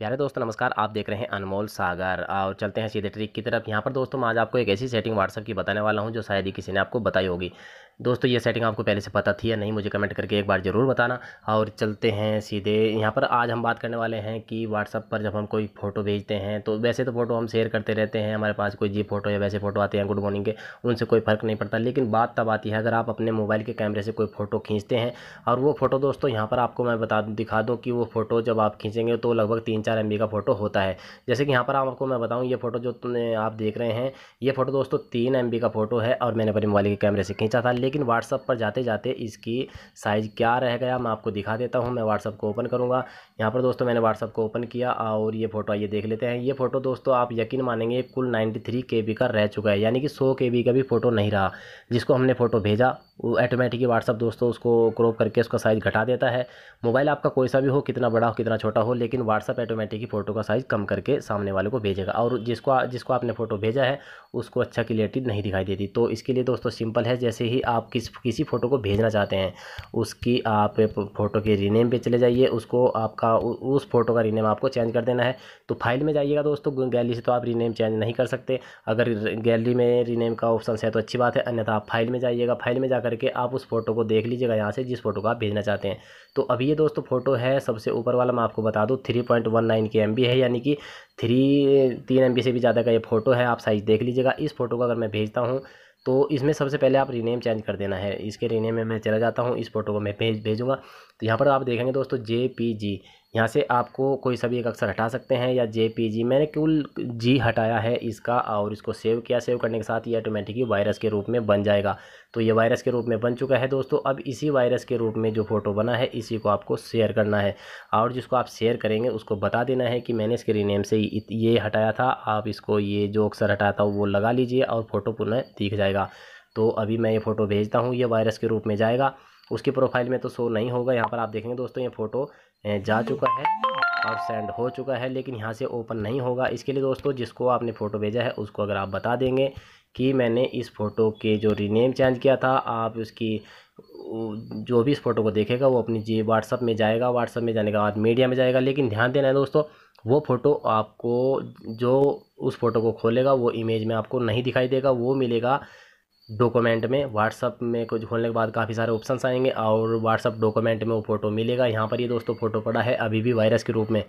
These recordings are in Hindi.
प्यारे दोस्तों नमस्कार आप देख रहे हैं अनमोल सागर और चलते हैं सीधे ट्रिक की तरफ यहाँ पर दोस्तों मैं आज आपको एक ऐसी सेटिंग व्हाट्सअप की बताने वाला हूँ जो शायद ही किसी ने आपको बताई होगी दोस्तों ये सेटिंग आपको पहले से पता थी या नहीं मुझे कमेंट करके एक बार ज़रूर बताना और चलते हैं सीधे यहाँ पर आज हम बात करने वाले हैं कि व्हाट्सअप पर जब हम कोई फ़ोटो भेजते हैं तो वैसे तो फ़ोटो हम शेयर करते रहते हैं हमारे पास कोई जी फोटो या वैसे फ़ोटो आते हैं गुड मॉर्निंग के उनसे कोई फ़र्क नहीं पड़ता लेकिन बात तब आती है अगर आप अपने मोबाइल के कैमरे से कोई फ़ोटो खींचते हैं और वो फ़ोटो दोस्तों यहाँ पर आपको मैं बता दिखा दूँ कि वो फ़ोटो जब आप खींचेंगे तो लगभग तीन चार एम का फ़ोटो होता है जैसे कि यहाँ पर आपको मैं बताऊँ ये फ़ोटो जो आप देख रहे हैं ये फ़ोटो दोस्तों तीन एम का फ़ोटो है और मैंने अपने मोबाइल के कैमरे से खींचा था लेकिन व्हाट्सअप पर जाते जाते इसकी साइज़ क्या रह गया मैं आपको दिखा देता हूँ मैं व्हाट्सअप को ओपन करूँगा यहाँ पर दोस्तों मैंने व्हाट्सअप को ओपन किया और ये फ़ोटो आइए देख लेते हैं ये फ़ोटो दोस्तों आप यकीन मानेंगे कुल नाइन्टी थ्री का रह चुका है यानी कि सौ के का भी फ़ोटो नहीं रहा जिसको हमने फ़ोटो भेजा वो ऐटोमेटिकली व्हाट्सअप दोस्तों उसको क्रॉप करके उसका साइज़ घटा देता है मोबाइल आपका कोई सा भी हो कितना बड़ा हो कितना छोटा हो लेकिन व्हाट्सअप ऐटोमेटिकली फ़ोटो का साइज़ कम करके सामने वाले को भेजेगा और जिसको जिसको आपने फ़ोटो भेजा है उसको अच्छा क्लियरिटी नहीं दिखाई देती तो इसके लिए दोस्तों सिंपल है जैसे ही आप किस किसी फ़ोटो को भेजना चाहते हैं उसकी आप फ़ोटो के रीनेम पर चले जाइए उसको आपका उस फ़ोटो का रीनेम आपको चेंज कर देना है तो फाइल में जाइएगा दोस्तों गैलरी से तो आप रीनेम चेंज नहीं कर सकते अगर गैलरी में रीनेम का ऑप्शन है तो अच्छी बात है अन्यथा आप फाइल में जाइएगा फाइल में जाकर करके आप उस फोटो को देख लीजिएगा यहाँ से जिस फोटो को आप भेजना चाहते हैं तो अभी ये दोस्तों फोटो है सबसे ऊपर वाला मैं आपको बता दूँ थ्री पॉइंट वन नाइन के एम बी है यानी कि थ्री तीन एम बी से भी ज़्यादा का ये फोटो है आप साइज़ देख लीजिएगा इस फोटो को अगर मैं भेजता हूँ तो इसमें सबसे पहले आप रीनेम चेंज कर देना है इसके रीनेम में मैं चला जाता हूँ इस फोटो को मैं भेज भेजूँगा तो यहाँ पर आप देखेंगे दोस्तों जे पी जी यहाँ से आपको कोई सभी एक अक्सर हटा सकते हैं या जे पी जी मैंने कुल जी हटाया है इसका और इसको सेव किया सेव करने के साथ ये ऑटोमेटिकली वायरस के रूप में बन जाएगा तो ये वायरस के रूप में बन चुका है दोस्तों अब इसी वायरस के रूप में जो फ़ोटो बना है इसी को आपको शेयर करना है और जिसको आप शेयर करेंगे उसको बता देना है कि मैंने इसके रीनेम से ये हटाया था आप इसको ये जो अक्सर हटाया था वो लगा लीजिए और फ़ोटो पुनः दिख जाएगा तो अभी मैं ये फ़ोटो भेजता हूँ ये वायरस के रूप में जाएगा उसकी प्रोफाइल में तो शो नहीं होगा यहाँ पर आप देखेंगे दोस्तों ये फ़ोटो जा हम्म। चुका है और सेंड हो चुका है लेकिन यहाँ से ओपन नहीं होगा इसके लिए दोस्तों जिसको आपने फ़ोटो भेजा है उसको अगर आप बता देंगे कि मैंने इस फ़ोटो के जो रीनेम चेंज किया था आप उसकी जो भी इस फोटो को देखेगा वो अपनी जी व्हाट्सअप में जाएगा व्हाट्सअप में जाने के बाद मीडिया में जाएगा लेकिन ध्यान देना है दोस्तों वो फ़ोटो आपको जो उस फोटो को खोलेगा वो इमेज में आपको नहीं दिखाई देगा वो मिलेगा डॉक्यूमेंट में व्हाट्सअप में कुछ खोलने के बाद काफ़ी सारे ऑप्शंस आएंगे और व्हाट्सअप डॉक्यूमेंट में वो फ़ोटो मिलेगा यहाँ पर ये दोस्तों फ़ोटो पड़ा है अभी भी वायरस के रूप में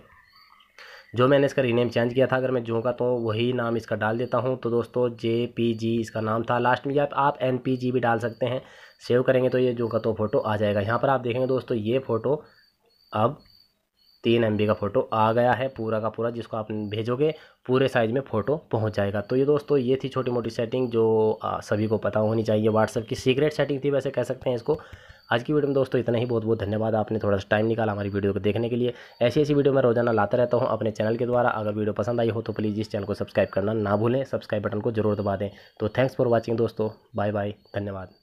जो मैंने इसका रीनेम चेंज किया था अगर मैं जो का तो वही नाम इसका डाल देता हूँ तो दोस्तों जे पी जी इसका नाम था लास्ट में आप आप एन पी जी भी डाल सकते हैं सेव करेंगे तो ये जो का तो फ़ोटो आ जाएगा यहाँ पर आप देखेंगे दोस्तों ये फ़ोटो अब तीन एम का फ़ोटो आ गया है पूरा का पूरा जिसको आप भेजोगे पूरे साइज़ में फ़ोटो पहुंच जाएगा तो ये दोस्तों ये थी छोटी मोटी सेटिंग जो आ, सभी को पता होनी चाहिए व्हाट्सअप की सीक्रेट सेटिंग थी वैसे कह सकते हैं इसको आज की वीडियो में दोस्तों इतना ही बहुत बहुत धन्यवाद आपने थोड़ा सा टाइम निकाला हमारी वीडियो को देखने के लिए ऐसी ऐसी वीडियो मैं रोजाना लाता रहता हूँ अपने चैनल के द्वारा अगर वीडियो पसंद आई हो तो प्लीज़ इस चैनल को सब्सक्राइब करना ना भूलें सब्सक्राइब बटन को जरूर दबा दें तो थैंक्स फॉर वॉचिंग दोस्तों बाय बाय धन्यवाद